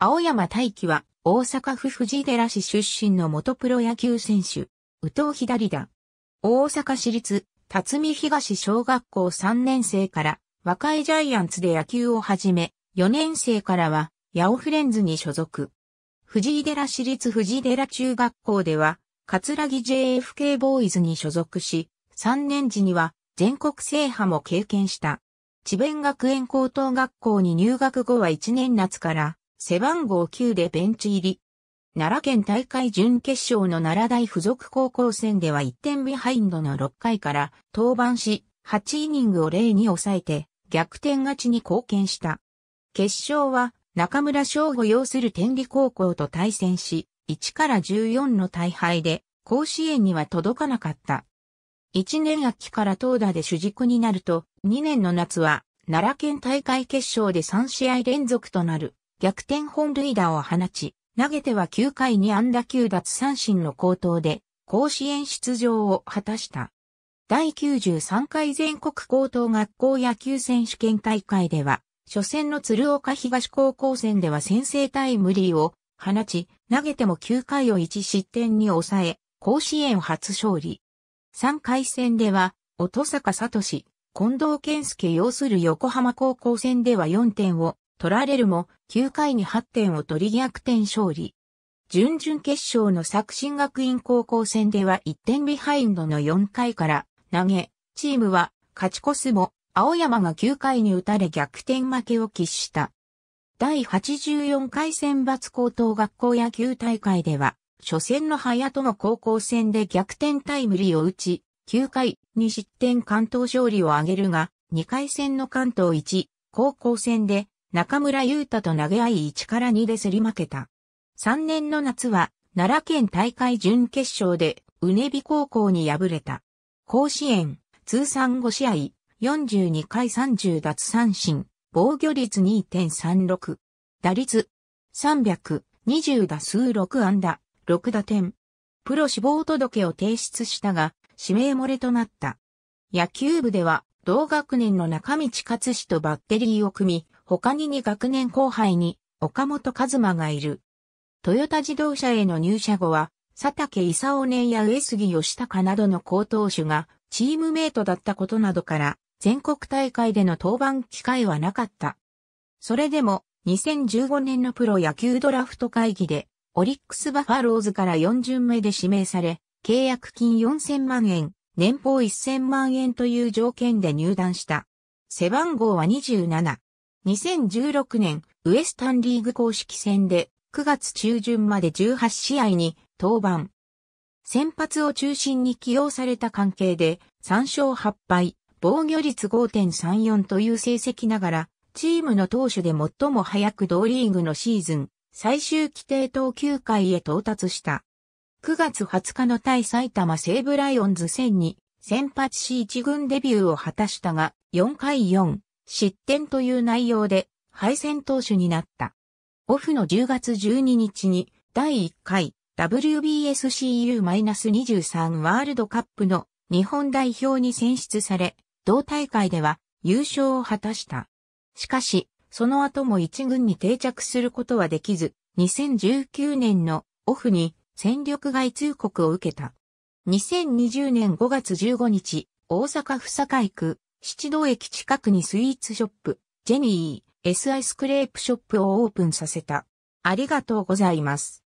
青山大輝は、大阪府藤寺市出身の元プロ野球選手、宇藤左だ。大阪市立、辰巳東小学校3年生から、若いジャイアンツで野球を始め、4年生からは、ヤオフレンズに所属。藤井寺市立藤井寺中学校では、葛城 JFK ボーイズに所属し、3年時には全国制覇も経験した。智弁学園高等学校に入学後は1年夏から背番号9でベンチ入り。奈良県大会準決勝の奈良大附属高校戦では1点ビハインドの6回から登板し、8イニングを0に抑えて逆転勝ちに貢献した。決勝は中村翔吾要する天理高校と対戦し、1から14の大敗で甲子園には届かなかった。1年秋から投打で主軸になると、2年の夏は奈良県大会決勝で3試合連続となる。逆転本塁打を放ち、投げては9回に安打9奪三振の高騰で、甲子園出場を果たした。第93回全国高等学校野球選手権大会では、初戦の鶴岡東高校戦では先制タイムリーを放ち、投げても9回を1失点に抑え、甲子園初勝利。3回戦では、音坂聡、近藤健介擁する横浜高校戦では4点を取られるも、9回に8点を取り逆転勝利。準々決勝の作新学院高校戦では1点ビハインドの4回から投げ、チームは勝ち越すも、青山が9回に打たれ逆転負けを喫した。第84回選抜高等学校野球大会では、初戦の早も高校戦で逆転タイムリーを打ち、9回に失点関東勝利を挙げるが、2回戦の関東1、高校戦で中村優太と投げ合い1から2で競り負けた。3年の夏は、奈良県大会準決勝で、うねび高校に敗れた。甲子園、通算5試合、42回30奪三振、防御率2.36。打率、320打数6安打、6打点。プロ志望届を提出したが、指名漏れとなった。野球部では、同学年の中道勝志とバッテリーを組み、他に2学年後輩に岡本和馬がいる。トヨタ自動車への入社後は、佐竹勲年や上杉義高などの高投手がチームメイトだったことなどから、全国大会での登板機会はなかった。それでも、2015年のプロ野球ドラフト会議で、オリックスバファローズから4巡目で指名され、契約金4000万円、年俸1000万円という条件で入団した。背番号は27。2016年、ウエスタンリーグ公式戦で9月中旬まで18試合に登板。先発を中心に起用された関係で3勝8敗、防御率5.34という成績ながら、チームの投手で最も早く同リーグのシーズン、最終規定投球回へ到達した。9月20日の対埼玉西武ライオンズ戦に先発し1軍デビューを果たしたが、4回4、失点という内容で敗戦投手になった。オフの10月12日に第1回 WBSCU-23 ワールドカップの日本代表に選出され、同大会では優勝を果たした。しかし、その後も一軍に定着することはできず、2019年のオフに戦力外通告を受けた。2020年5月15日、大阪府堺区七度駅近くにスイーツショップ、ジェニー、S アイスクレープショップをオープンさせた。ありがとうございます。